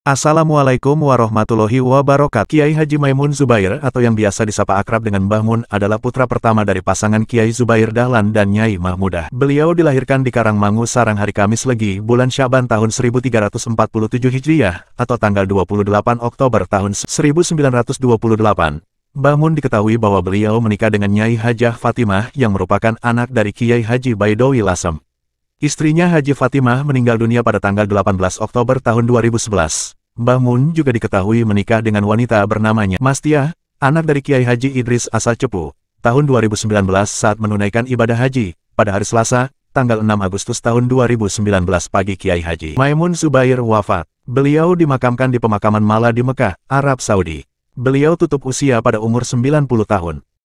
Assalamualaikum warahmatullahi wabarakatuh. Kiai Haji Maimun Zubair atau yang biasa disapa akrab dengan Mbah Mun adalah putra pertama dari pasangan Kiai Zubair Dahlan dan Nyai Mahmudah. Beliau dilahirkan di Karangmangu Sarang hari Kamis Legi, bulan Syaban tahun 1347 Hijriah atau tanggal 28 Oktober tahun 1928. Mbah Mun diketahui bahwa beliau menikah dengan Nyai Hajah Fatimah yang merupakan anak dari Kiai Haji Baidowi Lasem. Istrinya Haji Fatimah meninggal dunia pada tanggal 18 Oktober tahun 2011. Mbah Mun juga diketahui menikah dengan wanita bernamanya Mastiah, anak dari Kiai Haji Idris asal Cepu, tahun 2019 saat menunaikan ibadah haji, pada hari Selasa, tanggal 6 Agustus tahun 2019 pagi Kiai Haji. Maimun Subair wafat. Beliau dimakamkan di pemakaman Mala di Mekah, Arab Saudi. Beliau tutup usia pada umur 90 tahun.